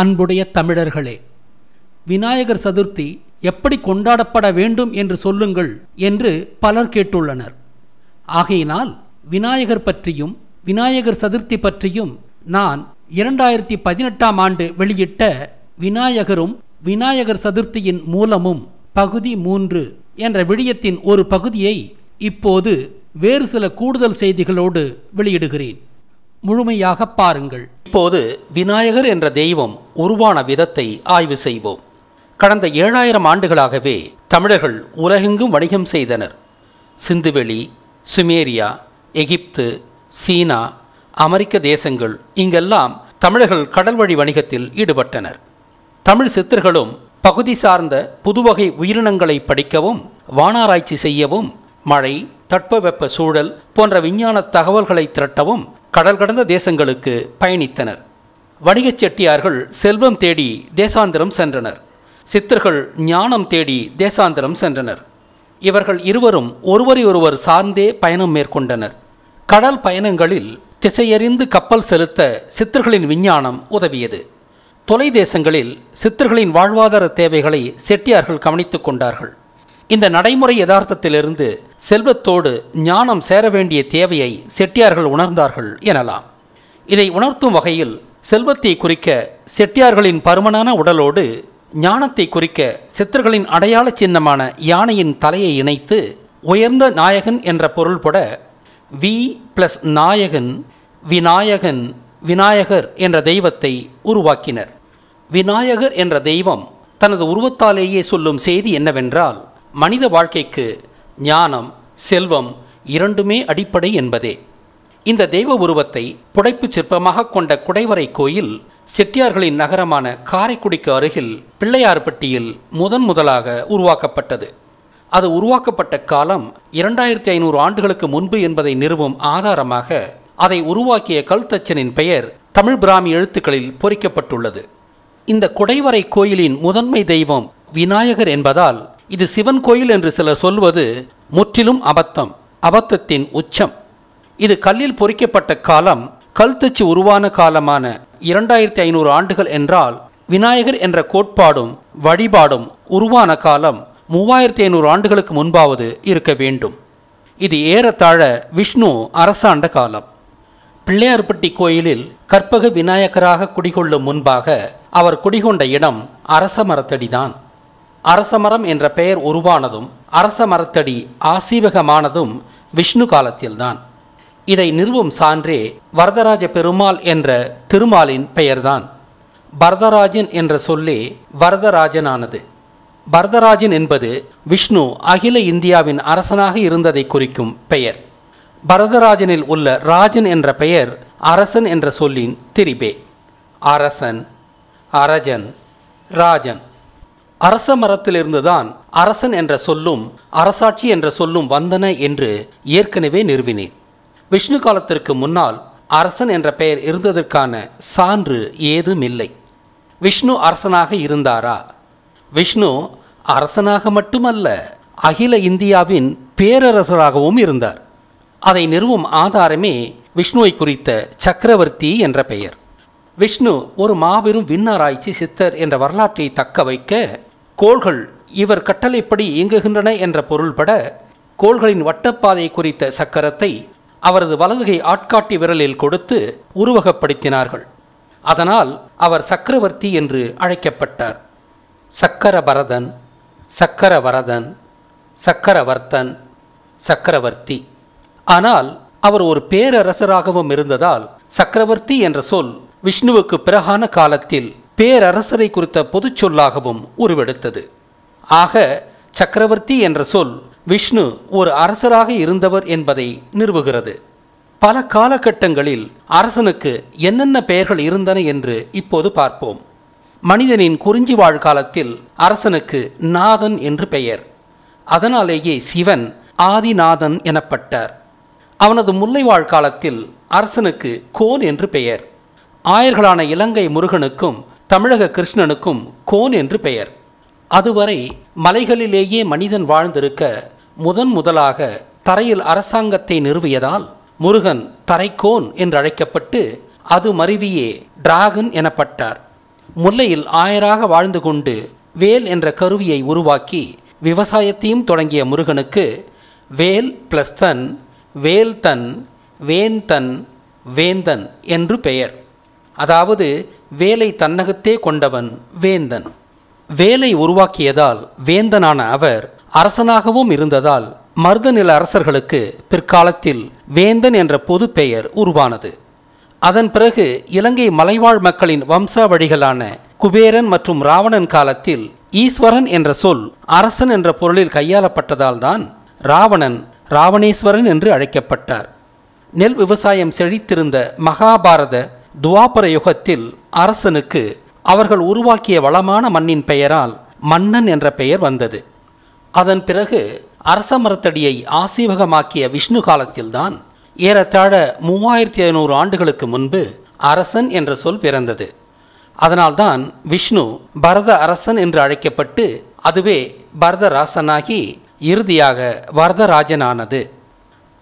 அன்புடைய தமிழர்களே விநாயகர் சதுர்த்தி எப்படி கொண்டாடப்பட வேண்டும் என்று சொல்லுங்கள் என்று பலர் கேட்டுள்ளனர் ஆகையினால் விநாயகர் பற்றியும் விநாயகர் சதுர்த்தி பற்றியும் நான் இரண்டாயிரத்தி பதினெட்டாம் ஆண்டு வெளியிட்ட விநாயகரும் விநாயகர் சதுர்த்தியின் மூலமும் பகுதி மூன்று என்ற விழியத்தின் ஒரு பகுதியை இப்போது வேறு சில கூடுதல் செய்திகளோடு வெளியிடுகிறேன் முழுமையாக பாருங்கள் இப்போது விநாயகர் என்ற தெய்வம் உருவான விதத்தை ஆய்வு செய்வோம் கடந்த ஏழாயிரம் ஆண்டுகளாகவே தமிழர்கள் உலகெங்கும் வணிகம் செய்தனர் சிந்துவெளி சுமேரியா எகிப்து சீனா அமெரிக்க தேசங்கள் இங்கெல்லாம் தமிழர்கள் கடல் வழி வணிகத்தில் ஈடுபட்டனர் தமிழ் சித்தர்களும் பகுதி சார்ந்த புதுவகை உயிரினங்களை படிக்கவும் வானாராய்ச்சி செய்யவும் மழை தட்பவெப்ப சூழல் போன்ற விஞ்ஞான தகவல்களை திரட்டவும் கடல் கடந்த தேசங்களுக்கு பயணித்தனர் வணிகச் செட்டியார்கள் செல்வம் தேடி தேசாந்திரம் சென்றனர் சித்தர்கள் ஞானம் தேடி தேசாந்திரம் சென்றனர் இவர்கள் இருவரும் ஒருவரையொருவர் சார்ந்தே பயணம் மேற்கொண்டனர் கடல் பயணங்களில் திசையறிந்து கப்பல் செலுத்த சித்தர்களின் விஞ்ஞானம் உதவியது தொலை தேசங்களில் சித்தர்களின் வாழ்வாதார தேவைகளை செட்டியார்கள் கவனித்துக் கொண்டார்கள் இந்த நடைமுறை யதார்த்தத்திலிருந்து செல்வத்தோடு ஞானம் சேர வேண்டிய தேவையை செட்டியார்கள் உணர்ந்தார்கள் எனலாம் இதை உணர்த்தும் வகையில் செல்வத்தை குறிக்க செட்டியார்களின் பருமனான உடலோடு ஞானத்தை குறிக்க சித்தர்களின் அடையாள சின்னமான யானையின் தலையை இணைத்து உயர்ந்த நாயகன் என்ற பொருள்பட வி பிளஸ் நாயகன் விநாயகன் விநாயகர் என்ற தெய்வத்தை உருவாக்கினர் விநாயகர் என்ற தெய்வம் தனது உருவத்தாலேயே சொல்லும் செய்தி என்னவென்றால் மனித வாழ்க்கைக்கு ஞானம் செல்வம் இரண்டுமே அடிப்படை என்பதே இந்த தெய்வ உருவத்தை புடைப்புச் சிற்பமாக கொண்ட குடைவரை கோயில் செட்டியார்களின் நகரமான காரைக்குடிக்கு அருகில் பிள்ளையார்பட்டியில் முதன் முதலாக உருவாக்கப்பட்டது அது உருவாக்கப்பட்ட காலம் இரண்டாயிரத்தி ஐநூறு ஆண்டுகளுக்கு முன்பு என்பதை நிறுவும் ஆதாரமாக அதை உருவாக்கிய கல்தச்சனின் பெயர் தமிழ் பிராமி எழுத்துக்களில் பொறிக்கப்பட்டுள்ளது இந்த குடைவரை கோயிலின் முதன்மை தெய்வம் விநாயகர் என்பதால் இது சிவன் கோயில் என்று சிலர் சொல்வது முற்றிலும் அபத்தம் அபத்தத்தின் உச்சம் இது கல்லில் பொறிக்கப்பட்ட காலம் கல் தச்சு உருவான காலமான இரண்டாயிரத்தி ஐநூறு ஆண்டுகள் என்றால் விநாயகர் என்ற கோட்பாடும் வழிபாடும் உருவான காலம் மூவாயிரத்தி ஐநூறு ஆண்டுகளுக்கு முன்பாவது இருக்க வேண்டும் இது ஏறத்தாழ விஷ்ணு அரசாண்ட காலம் பிள்ளையார்பட்டி கோயிலில் கற்பக விநாயகராக குடிகொள்ளும் முன்பாக அவர் குடிகொண்ட இடம் அரச மரத்தடிதான் அரசமரம் என்ற பெயர் உருவானதும் அரச மரத்தடி ஆசீவகமானதும் விஷ்ணு காலத்தில்தான் இதை நிறுவும் சான்றே வரதராஜ பெருமாள் என்ற திருமாலின் பெயர்தான் பரதராஜன் என்ற சொல்லே வரதராஜனானது பரதராஜன் என்பது விஷ்ணு அகில இந்தியாவின் அரசனாக இருந்ததை குறிக்கும் பெயர் பரதராஜனில் உள்ள ராஜன் என்ற பெயர் அரசன் என்ற சொல்லின் திரிபே அரசன் அரஜன் ராஜன் அரச மரத்திலிருந்து அரசன் என்ற சொல்லும் அரசாட்சி என்ற சொல்லும் வந்தன என்று ஏற்கனவே நிறுவினேன் விஷ்ணு காலத்திற்கு முன்னால் அரசன் என்ற பெயர் இருந்ததற்கான சான்று ஏதும் இல்லை விஷ்ணு அரசனாக இருந்தாரா விஷ்ணு அரசனாக மட்டுமல்ல அகில இந்தியாவின் பேரரசராகவும் இருந்தார் அதை நிறுவும் ஆதாரமே விஷ்ணுவை குறித்த சக்கரவர்த்தி என்ற பெயர் விஷ்ணு ஒரு மாபெரும் விண்ணாராய்ச்சி சித்தர் என்ற வரலாற்றை தக்க வைக்க கோள்கள் இவர் கட்டளைப்படி இயங்குகின்றன என்ற பொருள்பட கோள்களின் வட்டப்பாதை குறித்த சக்கரத்தை அவரது வலதுகை ஆட்காட்டி விரலில் கொடுத்து உருவகப்படுத்தினார்கள் அதனால் அவர் சக்கரவர்த்தி என்று அழைக்கப்பட்டார் சக்கரபரதன் சக்கரவரதன் சக்கரவர்த்தன் சக்கரவர்த்தி ஆனால் அவர் ஒரு பேரரசராகவும் இருந்ததால் சக்கரவர்த்தி என்ற சொல் விஷ்ணுவுக்கு பிறகான காலத்தில் பேரரசரை குறித்த பொதுச் சொல்லாகவும் உருவெடுத்தது ஆக சக்கரவர்த்தி என்ற சொல் விஷ்ணு ஒரு அரசராக இருந்தவர் என்பதை நிறுவுகிறது பல காலகட்டங்களில் அரசனுக்கு என்னென்ன பெயர்கள் இருந்தன என்று இப்போது பார்ப்போம் மனிதனின் குறிஞ்சி வாழ் காலத்தில் அரசனுக்கு நாதன் என்று பெயர் அதனாலேயே சிவன் ஆதிநாதன் எனப்பட்டார் அவனது முல்லை வாழ்காலத்தில் அரசனுக்கு கோன் என்று பெயர் ஆயர்களான இலங்கை முருகனுக்கும் தமிழக கிருஷ்ணனுக்கும் கோன் என்று பெயர் அதுவரை மலைகளிலேயே மனிதன் வாழ்ந்திருக்க முதன் முதலாக தரையில் அரசாங்கத்தை நிறுவியதால் முருகன் தரைக்கோன் என்று அழைக்கப்பட்டு அது மருவியே டிராகன் எனப்பட்டார் முல்லையில் ஆயராக வாழ்ந்து கொண்டு வேல் என்ற கருவியை உருவாக்கி விவசாயத்தையும் தொடங்கிய முருகனுக்கு வேல் பிளஸ் தன் தன் வேந்தன் வேந்தன் என்று பெயர் அதாவது வேலை தன்னகத்தே கொண்டவன் வேந்தன் வேலை உருவாக்கியதால் வேந்தனான அவர் அரசனாகவும் இருந்ததால் மருதநில அரசர்களுக்கு பிற்காலத்தில் வேந்தன் என்ற பொது பெயர் உருவானது அதன் பிறகு இலங்கை மலைவாழ் மக்களின் வம்சாவழிகளான குபேரன் மற்றும் ராவணன் காலத்தில் ஈஸ்வரன் என்ற சொல் அரசன் என்ற பொருளில் கையாளப்பட்டதால் தான் ராவணன் ராவணேஸ்வரன் என்று அழைக்கப்பட்டார் நெல் விவசாயம் செழித்திருந்த மகாபாரத துவாபர யுகத்தில் அரசனுக்கு அவர்கள் உருவாக்கிய வளமான மண்ணின் பெயரால் மன்னன் என்ற பெயர் வந்தது அதன் பிறகு அரச மரத்தடியை ஆசீவகமாக்கிய விஷ்ணு காலத்தில்தான் ஏறத்தாழ மூவாயிரத்தி ஐநூறு ஆண்டுகளுக்கு முன்பு அரசன் என்ற சொல் பிறந்தது அதனால்தான் விஷ்ணு பரத அரசன் என்று அழைக்கப்பட்டு அதுவே பரதராசனாகி இறுதியாக வரதராஜனானது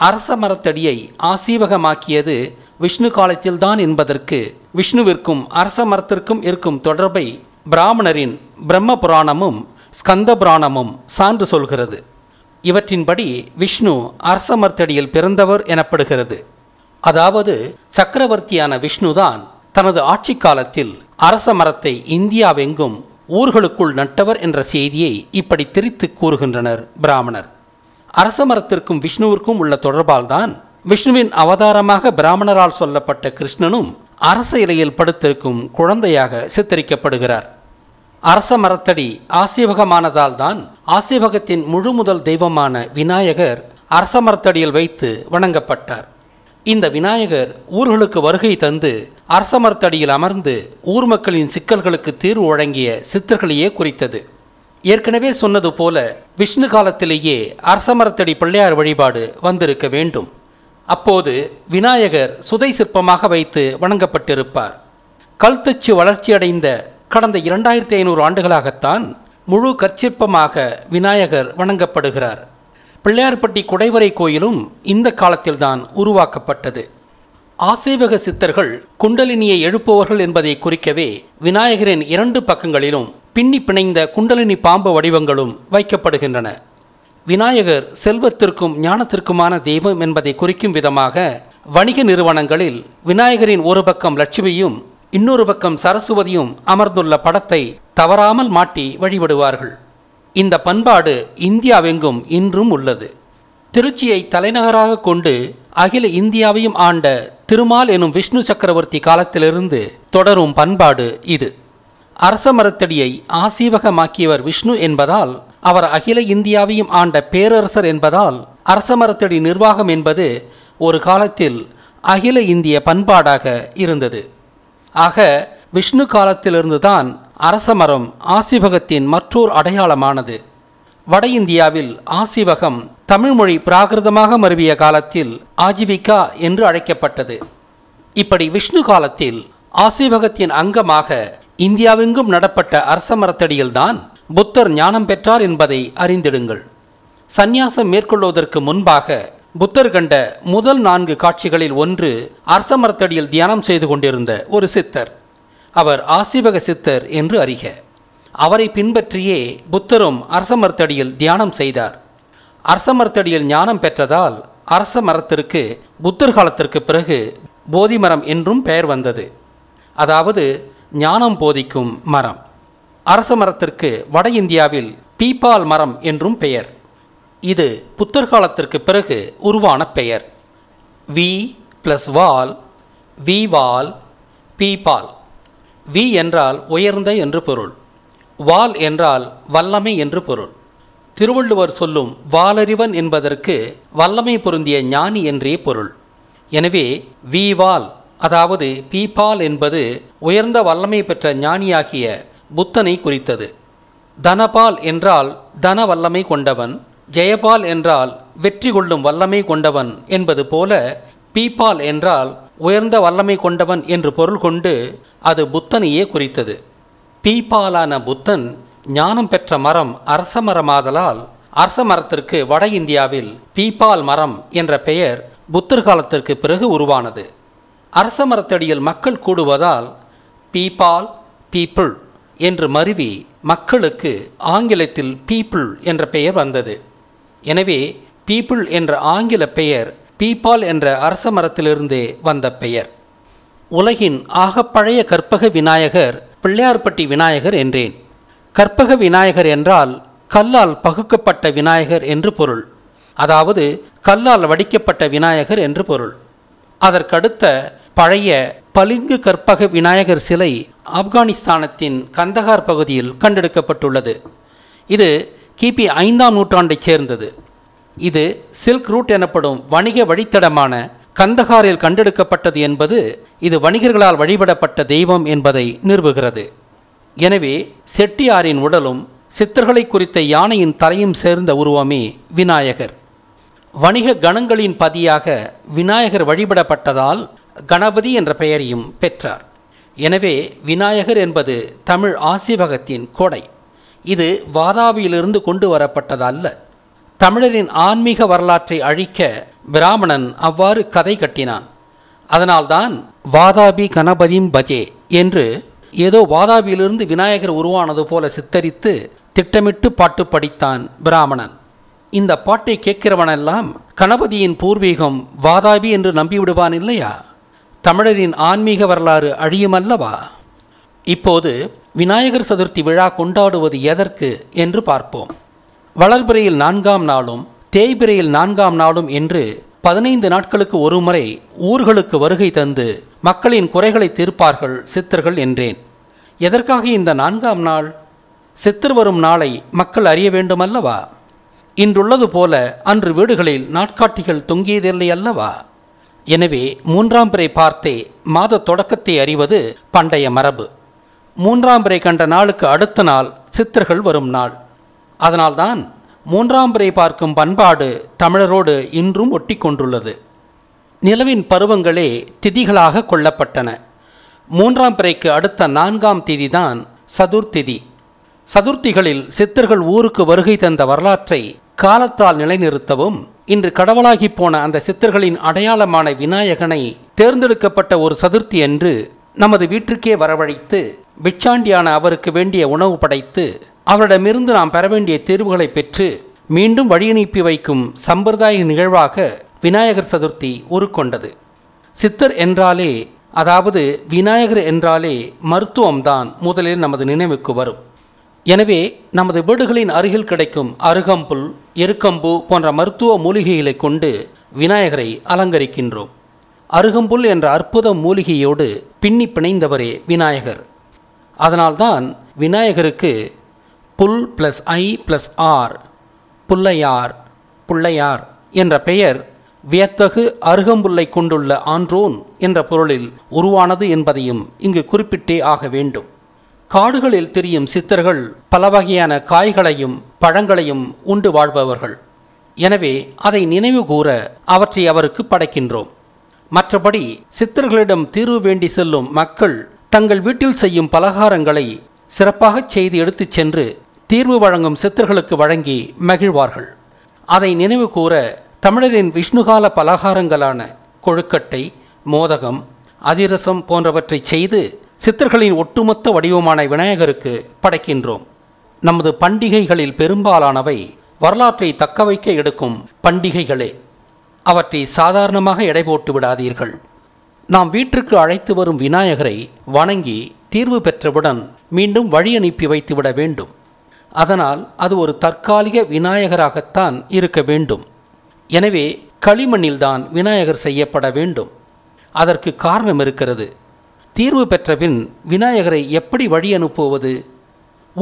அரச மரத்தடியை ஆசீவகமாக்கியது விஷ்ணு காலத்தில்தான் என்பதற்கு விஷ்ணுவிற்கும் அரச மரத்திற்கும் இருக்கும் தொடர்பை பிராமணரின் பிரம்ம புராணமும் ஸ்கந்த புராணமும் சான்று சொல்கிறது இவற்றின்படி விஷ்ணு அரச மரத்தடியில் பிறந்தவர் எனப்படுகிறது அதாவது சக்கரவர்த்தியான விஷ்ணுதான் தனது ஆட்சி காலத்தில் அரச மரத்தை இந்தியாவெங்கும் ஊர்களுக்குள் நட்டவர் என்ற செய்தியை இப்படி திரித்து கூறுகின்றனர் பிராமணர் அரச மரத்திற்கும் விஷ்ணுவிற்கும் உள்ள தொடர்பால்தான் விஷ்ணுவின் அவதாரமாக பிராமணரால் சொல்லப்பட்ட கிருஷ்ணனும் அரச இலையில் படுத்திருக்கும் குழந்தையாக சித்தரிக்கப்படுகிறார் அரச மரத்தடி ஆசீவகமானதால் தான் ஆசீவகத்தின் முழு முதல் தெய்வமான விநாயகர் அரச மரத்தடியில் வைத்து வணங்கப்பட்டார் இந்த விநாயகர் ஊர்களுக்கு வருகை தந்து அரச மரத்தடியில் அமர்ந்து ஊர் மக்களின் சிக்கல்களுக்கு தீர்வு வழங்கிய சித்தர்களையே குறித்தது ஏற்கனவே சொன்னது போல விஷ்ணு காலத்திலேயே அரச மரத்தடி பிள்ளையார் வழிபாடு வந்திருக்க வேண்டும் அப்போது விநாயகர் சுதை சிற்பமாக வைத்து வணங்கப்பட்டிருப்பார் கல்தச்சு வளர்ச்சியடைந்த கடந்த இரண்டாயிரத்தி ஐநூறு ஆண்டுகளாகத்தான் முழு கற்சிற்பமாக விநாயகர் வணங்கப்படுகிறார் பிள்ளையார்பட்டி குடைவரை கோயிலும் இந்த காலத்தில்தான் உருவாக்கப்பட்டது ஆசைவக சித்தர்கள் குண்டலினியை எழுப்புவர்கள் என்பதை குறிக்கவே விநாயகரின் இரண்டு பக்கங்களிலும் பின்னி பிணைந்த குண்டலினி பாம்பு வடிவங்களும் வைக்கப்படுகின்றன விநாயகர் செல்வத்திற்கும் ஞானத்திற்குமான தெய்வம் என்பதை குறிக்கும் விதமாக வணிக நிறுவனங்களில் விநாயகரின் ஒரு பக்கம் லட்சுமியும் இன்னொரு பக்கம் சரஸ்வதியும் அமர்ந்துள்ள படத்தை தவறாமல் மாட்டி வழிபடுவார்கள் இந்த பண்பாடு இந்தியாவெங்கும் இன்றும் உள்ளது திருச்சியை தலைநகராக கொண்டு அகில இந்தியாவையும் ஆண்ட திருமால் எனும் விஷ்ணு சக்கரவர்த்தி காலத்திலிருந்து தொடரும் பண்பாடு இது அரச மரத்தடியை ஆசீவகமாக்கியவர் விஷ்ணு என்பதால் அவர் அகில இந்தியாவையும் ஆண்ட பேரரசர் என்பதால் அரசமரத்தடி நிர்வாகம் என்பது ஒரு காலத்தில் அகில இந்திய பண்பாடாக இருந்தது ஆக விஷ்ணு காலத்திலிருந்துதான் அரசமரம் ஆசிவகத்தின் மற்றோர் அடையாளமானது வட இந்தியாவில் ஆசிவகம் தமிழ்மொழி பிராகிருதமாக மருவிய காலத்தில் ஆஜீவிகா என்று அழைக்கப்பட்டது இப்படி விஷ்ணு காலத்தில் ஆசிவகத்தின் அங்கமாக இந்தியாவெங்கும் நடப்பட்ட அரச மரத்தடியில்தான் புத்தர் ஞானம் பெற்றார் என்பதை அறிந்திடுங்கள் சந்நியாசம் மேற்கொள்வதற்கு முன்பாக புத்தர் கண்ட முதல் நான்கு காட்சிகளில் ஒன்று அரசமரத்தடியில் தியானம் செய்து கொண்டிருந்த ஒரு சித்தர் அவர் ஆசிவக சித்தர் என்று அறிக அவரை பின்பற்றியே புத்தரும் அரசமரத்தடியில் தியானம் செய்தார் அரசமரத்தடியில் ஞானம் பெற்றதால் அரச மரத்திற்கு புத்தர் காலத்திற்கு பிறகு போதி மரம் என்றும் பெயர் வந்தது அதாவது ஞானம் போதிக்கும் மரம் அரச மரத்திற்கு வட இந்தியாவில் பீபால் மரம் என்றும் பெயர் இது புத்தர் காலத்திற்கு பிறகு உருவான பெயர் வி ப்ளஸ் வால் வி வால் பீபால் வி என்றால் உயர்ந்த என்று பொருள் வால் என்றால் வல்லமை என்று பொருள் திருவள்ளுவர் சொல்லும் வாலறிவன் என்பதற்கு வல்லமை பொருந்திய ஞானி என்றே பொருள் எனவே வி வால் அதாவது பீபால் என்பது உயர்ந்த வல்லமை பெற்ற ஞானியாகிய புத்தனை குறித்தது தனபால் என்றால் தன வல்லமை கொண்டவன் ஜெயபால் என்றால் வெற்றி கொள்ளும் வல்லமை கொண்டவன் என்பது போல பீபால் என்றால் உயர்ந்த வல்லமை கொண்டவன் என்று பொருள் கொண்டு அது புத்தனையே குறித்தது பீபாலான புத்தன் ஞானம் பெற்ற மரம் அரச மரமாதலால் அரச மரத்திற்கு வட இந்தியாவில் பீபால் மரம் என்ற பெயர் புத்தர் காலத்திற்கு பிறகு உருவானது அரச மரத்தடியில் மக்கள் கூடுவதால் பீபால் பீப்புள் என்று மருவி மக்களுக்கு ஆங்கிலத்தில் பீப்புள் என்ற பெயர் வந்தது எனவே பீப்புள் என்ற ஆங்கில பெயர் பீப்பால் என்ற அரச மரத்திலிருந்தே வந்த பெயர் உலகின் ஆகப்பழைய கற்பக விநாயகர் பிள்ளையார்பட்டி விநாயகர் என்றேன் கற்பக விநாயகர் என்றால் கல்லால் பகுக்கப்பட்ட விநாயகர் என்று பொருள் அதாவது கல்லால் வடிக்கப்பட்ட விநாயகர் என்று பொருள் அதற்கடுத்த பழைய பளிங்கு கற்பக விநாயகர் சிலை ஆப்கானிஸ்தானத்தின் கந்தகார் பகுதியில் கண்டெடுக்கப்பட்டுள்ளது இது கிபி ஐந்தாம் நூற்றாண்டைச் சேர்ந்தது இது சில்க் ரூட் எனப்படும் வணிக வழித்தடமான கந்தகாரில் கண்டெடுக்கப்பட்டது என்பது இது வணிகர்களால் வழிபடப்பட்ட தெய்வம் என்பதை நிறுவுகிறது எனவே செட்டியாரின் உடலும் சித்தர்களை குறித்த யானையின் தலையும் சேர்ந்த உருவமே விநாயகர் வணிக கணங்களின் பதியாக விநாயகர் வழிபடப்பட்டதால் கணபதி என்ற பெயரையும் பெற்றார் எனவே விநாயகர் என்பது தமிழ் ஆசிவகத்தின் கொடை இது வாதாபியிலிருந்து கொண்டு வரப்பட்டதல்ல தமிழரின் ஆன்மீக வரலாற்றை அழிக்க பிராமணன் அவ்வாறு கதை கட்டினான் அதனால்தான் வாதாபி கணபதியும் பஜே என்று ஏதோ வாதாபியிலிருந்து விநாயகர் உருவானது போல சித்தரித்து திட்டமிட்டு பாட்டு படித்தான் பிராமணன் இந்த பாட்டை கேட்கிறவனெல்லாம் கணபதியின் பூர்வீகம் வாதாபி என்று நம்பிவிடுவான் இல்லையா தமிழரின் ஆன்மீக வரலாறு அழியுமல்லவா இப்போது விநாயகர் சதுர்த்தி விழா கொண்டாடுவது எதற்கு என்று பார்ப்போம் வளர்பிறையில் நான்காம் நாளும் தேய்பிறையில் நான்காம் நாளும் என்று பதினைந்து நாட்களுக்கு ஒரு முறை ஊர்களுக்கு வருகை தந்து மக்களின் குறைகளை தீர்ப்பார்கள் சித்தர்கள் என்றேன் எதற்காக இந்த நான்காம் நாள் சித்தர் வரும் நாளை மக்கள் அறிய வேண்டுமல்லவா இன்றுள்ளது போல அன்று வீடுகளில் நாட்காட்டிகள் தொங்கியதில்லை அல்லவா எனவே மூன்றாம் பிறை பார்த்தே மாத தொடக்கத்தை அறிவது பண்டைய மரபு மூன்றாம் பிறை கண்ட நாளுக்கு அடுத்த நாள் சித்தர்கள் வரும் நாள் அதனால்தான் மூன்றாம் பிறை பார்க்கும் பண்பாடு தமிழரோடு இன்றும் ஒட்டி கொண்டுள்ளது நிலவின் பருவங்களே திதிகளாக கொள்ளப்பட்டன மூன்றாம் பிறைக்கு அடுத்த நான்காம் திதி தான் சதுர்த்திதி சதுர்த்திகளில் சித்தர்கள் ஊருக்கு வருகை தந்த வரலாற்றை காலத்தால் நிலைநிறுத்தவும் இன்று கடவுளாகி போன அந்த சித்தர்களின் அடையாளமான விநாயகனை தேர்ந்தெடுக்கப்பட்ட ஒரு சதுர்த்தி என்று நமது வீட்டிற்கே வரவழைத்து பிச்சாண்டியான அவருக்கு வேண்டிய உணவு படைத்து அவரிடமிருந்து நாம் பெற வேண்டிய தீர்வுகளை பெற்று மீண்டும் வழியனுப்பி வைக்கும் சம்பிரதாய நிகழ்வாக விநாயகர் சதுர்த்தி உருக்கொண்டது சித்தர் என்றாலே அதாவது விநாயகர் என்றாலே மருத்துவம்தான் முதலில் நமது நினைவுக்கு வரும் எனவே நமது வீடுகளின் அருகில் கிடைக்கும் அருகம்புல் எருக்கம்பு போன்ற மருத்துவ மூலிகைகளை கொண்டு விநாயகரை அலங்கரிக்கின்றோம் அருகம்புல் என்ற அற்புத மூலிகையோடு பின்னி பிணைந்தவரே விநாயகர் அதனால்தான் விநாயகருக்கு புல் ப்ளஸ் ஐ ப்ளஸ் ஆர் புல்லையார் புள்ளையார் என்ற பெயர் வியத்தகு அருகம்புல்லை கொண்டுள்ள ஆன்றோன் என்ற பொருளில் உருவானது என்பதையும் இங்கு குறிப்பிட்டே ஆக வேண்டும் காடுகளில் திரியும் சித்தர்கள் பல வகையான காய்களையும் பழங்களையும் உண்டு வாழ்பவர்கள் எனவே அதை நினைவு கூற அவற்றை அவருக்கு படைக்கின்றோம் மற்றபடி சித்தர்களிடம் தீர்வு வேண்டி செல்லும் மக்கள் தங்கள் வீட்டில் செய்யும் பலகாரங்களை சிறப்பாக செய்து எடுத்துச் சென்று தீர்வு வழங்கும் சித்தர்களுக்கு வழங்கி மகிழ்வார்கள் அதை நினைவு கூற தமிழரின் விஷ்ணுகால பலகாரங்களான கொழுக்கட்டை மோதகம் அதிரசம் போன்றவற்றை செய்து சித்தர்களின் ஒட்டுமொத்த வடிவமான விநாயகருக்கு படைக்கின்றோம் நமது பண்டிகைகளில் பெரும்பாலானவை வரலாற்றை தக்கவைக்க எடுக்கும் பண்டிகைகளே அவற்றை சாதாரணமாக எடை போட்டு விடாதீர்கள் நாம் வீட்டிற்கு அழைத்து வரும் விநாயகரை வணங்கி தீர்வு பெற்றவுடன் மீண்டும் வழி அனுப்பி வைத்துவிட வேண்டும் அதனால் அது ஒரு தற்காலிக விநாயகராகத்தான் இருக்க வேண்டும் எனவே களிமண்ணில்தான் விநாயகர் செய்யப்பட வேண்டும் அதற்கு காரணம் இருக்கிறது தீர்வு பெற்றபின் விநாயகரை எப்படி வழி அனுப்புவது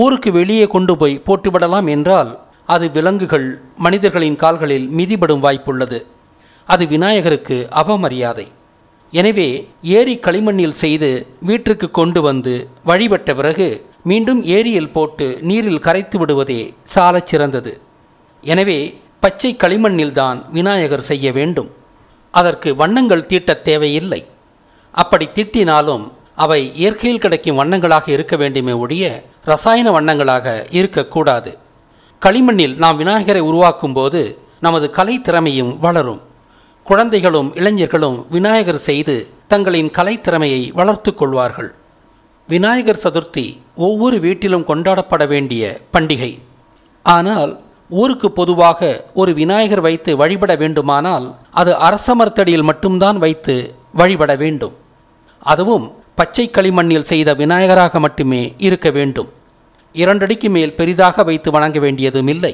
ஊருக்கு வெளியே கொண்டு போய் போட்டுவிடலாம் என்றால் அது விலங்குகள் மனிதர்களின் கால்களில் மிதிபடும் வாய்ப்புள்ளது அது விநாயகருக்கு அவமரியாதை எனவே ஏரி களிமண்ணில் செய்து வீட்டிற்கு கொண்டு வந்து வழிபட்ட பிறகு மீண்டும் ஏரியில் போட்டு நீரில் கரைத்து விடுவதே சாலச் சிறந்தது எனவே பச்சை களிமண்ணில்தான் விநாயகர் செய்ய வேண்டும் அதற்கு வண்ணங்கள் தீட்டத் தேவையில்லை அப்படி திட்டினாலும் அவை இயற்கையில் கிடைக்கும் வண்ணங்களாக இருக்க வேண்டுமே ஒழிய ரசாயன வண்ணங்களாக இருக்கக்கூடாது களிமண்ணில் நாம் விநாயகரை உருவாக்கும் போது நமது கலை திறமையும் வளரும் குழந்தைகளும் இளைஞர்களும் விநாயகர் செய்து தங்களின் கலைத்திறமையை வளர்த்து கொள்வார்கள் விநாயகர் சதுர்த்தி ஒவ்வொரு வீட்டிலும் கொண்டாடப்பட வேண்டிய பண்டிகை ஆனால் ஊருக்கு பொதுவாக ஒரு விநாயகர் வைத்து வழிபட வேண்டுமானால் அது அரச மரத்தடியில் மட்டும்தான் வைத்து வழிபட வேண்டும் அதுவும் பச்சை களிமண்ணில் செய்த விநாயகராக மட்டுமே இருக்க வேண்டும் இரண்டடிக்கு மேல் பெரிதாக வைத்து வணங்க வேண்டியதும் இல்லை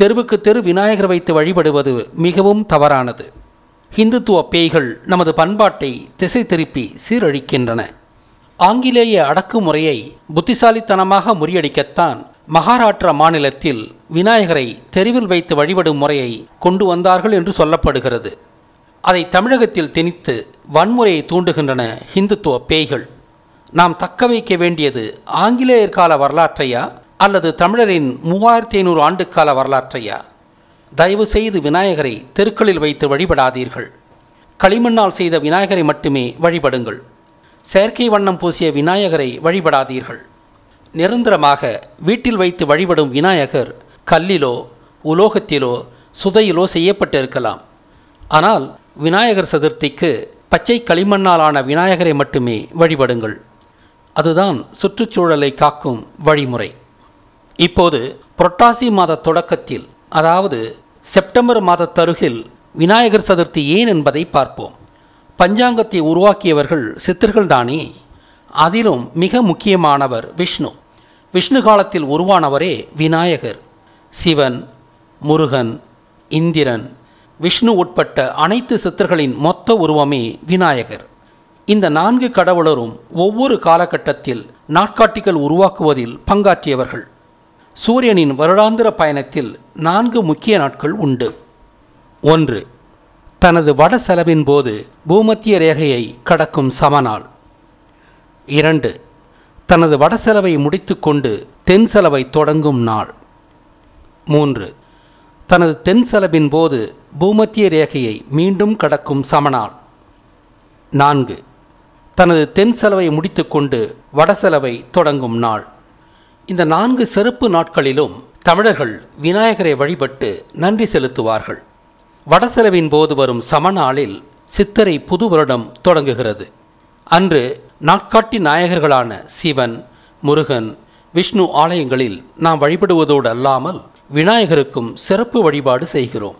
தெருவுக்கு தெரு விநாயகர் வைத்து வழிபடுவது மிகவும் தவறானது இந்துத்துவ பேய்கள் நமது பண்பாட்டை திசை திருப்பி சீரழிக்கின்றன ஆங்கிலேய அடக்குமுறையை புத்திசாலித்தனமாக முறியடிக்கத்தான் மகாராஷ்டிரா மாநிலத்தில் விநாயகரை தெருவில் வைத்து வழிபடும் முறையை கொண்டு வந்தார்கள் என்று சொல்லப்படுகிறது அதை தமிழகத்தில் திணித்து வன்முறையை தூண்டுகின்றன ஹிந்துத்துவ பேய்கள் நாம் தக்க வைக்க வேண்டியது ஆங்கிலேயர் கால வரலாற்றையா அல்லது தமிழரின் மூவாயிரத்தி ஐநூறு ஆண்டுக்கால வரலாற்றையா தயவு செய்து விநாயகரை தெருக்களில் வைத்து வழிபடாதீர்கள் களிமண்ணால் செய்த விநாயகரை மட்டுமே வழிபடுங்கள் செயற்கை வண்ணம் பூசிய விநாயகரை வழிபடாதீர்கள் நிரந்தரமாக வீட்டில் வைத்து வழிபடும் விநாயகர் கல்லிலோ உலோகத்திலோ சுதையிலோ செய்யப்பட்டிருக்கலாம் ஆனால் விநாயகர் சதுர்த்திக்கு பச்சை களிமண்ணாலான விநாயகரை மட்டுமே வழிபடுங்கள் அதுதான் சுற்றுச்சூழலை காக்கும் வழிமுறை இப்போது புரட்டாசி மாத தொடக்கத்தில் அதாவது செப்டம்பர் மாத தருகில் விநாயகர் சதுர்த்தி ஏன் என்பதை பார்ப்போம் பஞ்சாங்கத்தை உருவாக்கியவர்கள் சித்தர்கள் தானே அதிலும் மிக முக்கியமானவர் விஷ்ணு விஷ்ணு காலத்தில் உருவானவரே விநாயகர் சிவன் முருகன் இந்திரன் விஷ்ணு உட்பட்ட அனைத்து சித்தர்களின் மொத்த உருவமே விநாயகர் இந்த நான்கு கடவுளரும் ஒவ்வொரு காலகட்டத்தில் நாட்காட்டிகள் உருவாக்குவதில் பங்காற்றியவர்கள் சூரியனின் வருடாந்திர பயணத்தில் நான்கு முக்கிய நாட்கள் உண்டு ஒன்று தனது வட செலவின் போது பூமத்திய ரேகையை கடக்கும் சமநாள் இரண்டு தனது வட செலவை முடித்துக்கொண்டு தென் செலவை தொடங்கும் நாள் மூன்று தனது தென் செலவின் போது பூமத்திய ரேகையை மீண்டும் கடக்கும் சமனால் நான்கு தனது தென் செலவை முடித்துக்கொண்டு வட செலவை தொடங்கும் நாள் இந்த நான்கு செருப்பு நாட்களிலும் தமிழர்கள் விநாயகரை வழிபட்டு நன்றி செலுத்துவார்கள் வட செலவின் போது வரும் சமநாளில் சித்தரை புது வருடம் தொடங்குகிறது அன்று நாட்காட்டி நாயகர்களான சிவன் முருகன் விஷ்ணு ஆலயங்களில் நாம் வழிபடுவதோடு அல்லாமல் விநாயகருக்கும் சிறப்பு வழிபாடு செய்கிறோம்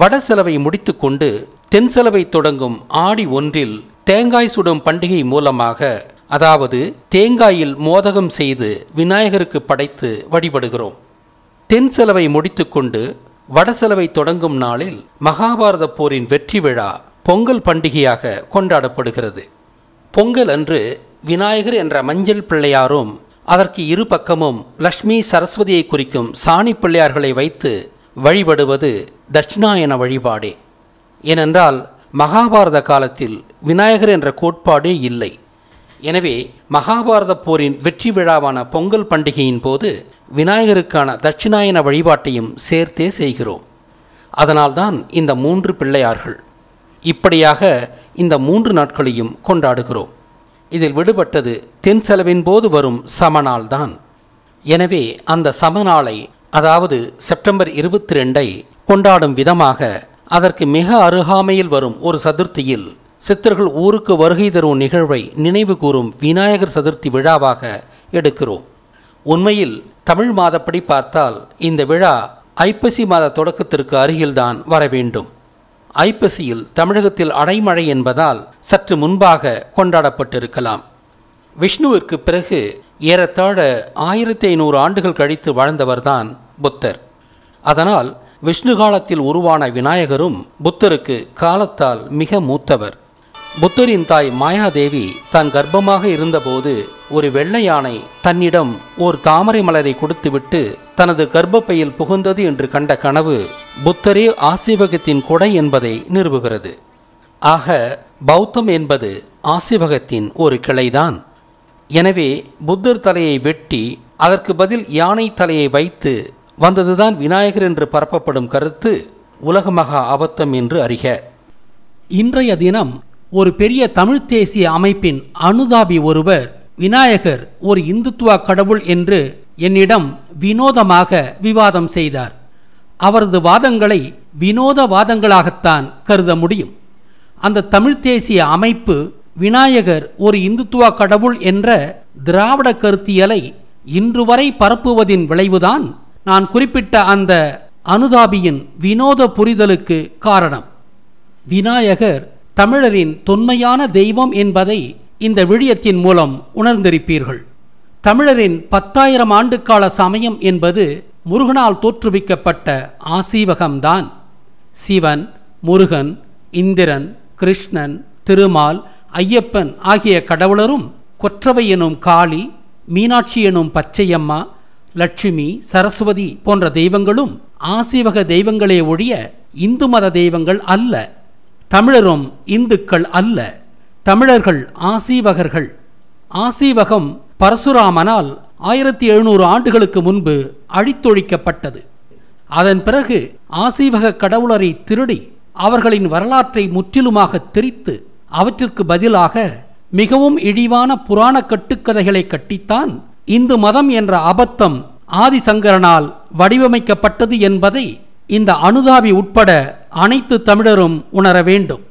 வட செலவை முடித்துக்கொண்டு தென் செலவை தொடங்கும் ஆடி ஒன்றில் தேங்காய் சுடும் பண்டிகை மூலமாக அதாவது தேங்காயில் மோதகம் செய்து விநாயகருக்கு படைத்து வழிபடுகிறோம் தென் செலவை முடித்துக்கொண்டு வட செலவை தொடங்கும் நாளில் மகாபாரத போரின் வெற்றி விழா பொங்கல் பண்டிகையாக கொண்டாடப்படுகிறது பொங்கல் அன்று விநாயகர் என்ற மஞ்சள் பிள்ளையாரும் அதற்கு இரு பக்கமும் லக்ஷ்மி சரஸ்வதியை குறிக்கும் சாணி பிள்ளையார்களை வைத்து வழிபடுவது தட்சிணாயன வழிபாடே ஏனென்றால் மகாபாரத காலத்தில் விநாயகர் என்ற கோட்பாடே இல்லை எனவே மகாபாரத போரின் வெற்றி விழாவான பொங்கல் பண்டிகையின் போது விநாயகருக்கான தட்சிணாயன வழிபாட்டையும் சேர்த்தே செய்கிறோம் அதனால்தான் இந்த மூன்று பிள்ளையார்கள் இப்படியாக இந்த மூன்று நாட்களையும் கொண்டாடுகிறோம் இதில் விடுபட்டது தென் செலவின் போது வரும் சமநாள்தான் எனவே அந்த சமநாளை அதாவது செப்டம்பர் இருபத்தி ரெண்டை கொண்டாடும் விதமாக அதற்கு மிக அருகாமையில் வரும் ஒரு சதுர்த்தியில் சித்தர்கள் ஊருக்கு வருகை தரும் நிகழ்வை நினைவு கூறும் விநாயகர் சதுர்த்தி விழாவாக எடுக்கிறோம் உண்மையில் தமிழ் மாதப்படி பார்த்தால் இந்த விழா ஐப்பசி மாத தொடக்கத்திற்கு அருகில்தான் வர வேண்டும் ஐப்பசியில் தமிழகத்தில் அடைமழை என்பதால் சற்று முன்பாக கொண்டாடப்பட்டிருக்கலாம் விஷ்ணுவிற்கு பிறகு ஏறத்தாழ ஆயிரத்தி ஐநூறு ஆண்டுகள் கழித்து வாழ்ந்தவர்தான் புத்தர் அதனால் விஷ்ணு காலத்தில் உருவான விநாயகரும் புத்தருக்கு காலத்தால் மிக மூத்தவர் புத்தரின் தாய் மாயாதேவி தான் கர்ப்பமாக இருந்தபோது ஒரு வெள்ளை யானை தன்னிடம் ஓர் தாமரை மலரை கொடுத்துவிட்டு தனது கர்ப்பப்பையில் புகுந்தது என்று கண்ட கனவு புத்தரே ஆசிவகத்தின் கொடை என்பதை நிறுவுகிறது ஆக பௌத்தம் என்பது ஆசிவகத்தின் ஒரு கிளைதான் எனவே புத்தர் தலையை வெட்டி அதற்கு பதில் யானை தலையை வைத்து வந்ததுதான் விநாயகர் என்று பரப்பப்படும் கருத்து உலக மகா அபத்தம் என்று அறிக இன்றைய தினம் ஒரு பெரிய தமிழ் தேசிய அமைப்பின் அனுதாபி ஒருவர் விநாயகர் ஒரு இந்துத்துவ கடவுள் என்று என்னிடம் வினோதமாக விவாதம் செய்தார் அவரது வாதங்களை வினோத வாதங்களாகத்தான் கருத முடியும் அந்த தமிழ்த் தேசிய அமைப்பு விநாயகர் ஒரு இந்துத்துவ கடவுள் என்ற திராவிட கருத்தியலை இன்று வரை பரப்புவதின் விளைவுதான் நான் குறிப்பிட்ட அந்த அனுதாபியின் வினோத புரிதலுக்கு காரணம் விநாயகர் தமிழரின் தொன்மையான தெய்வம் என்பதை இந்த விழியத்தின் மூலம் உணர்ந்திருப்பீர்கள் தமிழரின் பத்தாயிரம் ஆண்டுக்கால சமயம் என்பது முருகனால் தோற்றுவிக்கப்பட்ட ஆசீவகம்தான் சிவன் முருகன் இந்திரன் கிருஷ்ணன் திருமால் ஐயப்பன் ஆகிய கடவுளரும் கொற்றவை எனும் காளி மீனாட்சி எனும் பச்சையம்மா லட்சுமி சரஸ்வதி போன்ற தெய்வங்களும் ஆசீவக தெய்வங்களே ஒழிய இந்து மத தெய்வங்கள் அல்ல தமிழரும் இந்துக்கள் அல்ல தமிழர்கள் ஆசீவகர்கள் ஆசீவகம் பரசுராமனால் ஆயிரத்தி எழுநூறு ஆண்டுகளுக்கு முன்பு அழித்தொழிக்கப்பட்டது அதன் பிறகு ஆசீவக கடவுளரை திருடி அவர்களின் வரலாற்றை முற்றிலுமாக திரித்து அவற்றிற்கு பதிலாக மிகவும் இழிவான புராண கட்டுக்கதைகளை கட்டித்தான் இந்து மதம் என்ற அபத்தம் ஆதிசங்கரனால் வடிவமைக்கப்பட்டது என்பதை இந்த அனுதாபி உட்பட அனைத்து தமிழரும் உணர வேண்டும்